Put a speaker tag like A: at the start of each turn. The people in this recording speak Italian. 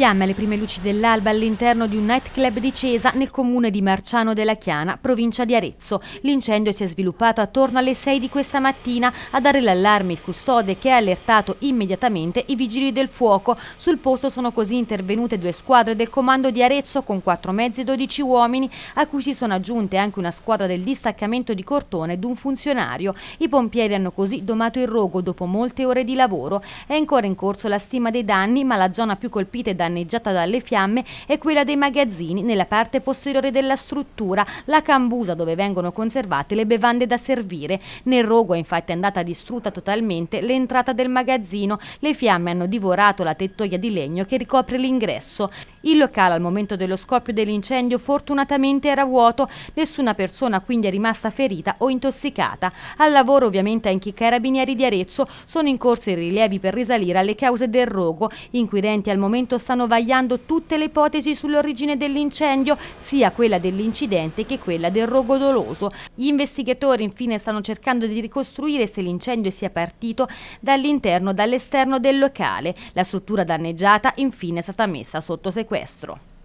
A: fiamme alle prime luci dell'alba all'interno di un nightclub di Cesa nel comune di Marciano della Chiana, provincia di Arezzo. L'incendio si è sviluppato attorno alle 6 di questa mattina. A dare l'allarme il custode che ha allertato immediatamente i vigili del fuoco. Sul posto sono così intervenute due squadre del comando di Arezzo con 4 mezzi e 12 uomini, a cui si sono aggiunte anche una squadra del distaccamento di Cortone ed un funzionario. I pompieri hanno così domato il rogo dopo molte ore di lavoro. È ancora in corso la stima dei danni, ma la zona più colpita è da danneggiata dalle fiamme è quella dei magazzini nella parte posteriore della struttura, la cambusa dove vengono conservate le bevande da servire. Nel rogo è infatti andata distrutta totalmente l'entrata del magazzino, le fiamme hanno divorato la tettoia di legno che ricopre l'ingresso. Il locale al momento dello scoppio dell'incendio fortunatamente era vuoto, nessuna persona quindi è rimasta ferita o intossicata. Al lavoro ovviamente anche i carabinieri di Arezzo sono in corso i rilievi per risalire alle cause del rogo, inquirenti al momento stanno stanno vagliando tutte le ipotesi sull'origine dell'incendio, sia quella dell'incidente che quella del rogo doloso. Gli investigatori infine stanno cercando di ricostruire se l'incendio sia partito dall'interno o dall'esterno del locale. La struttura danneggiata infine è stata messa sotto sequestro.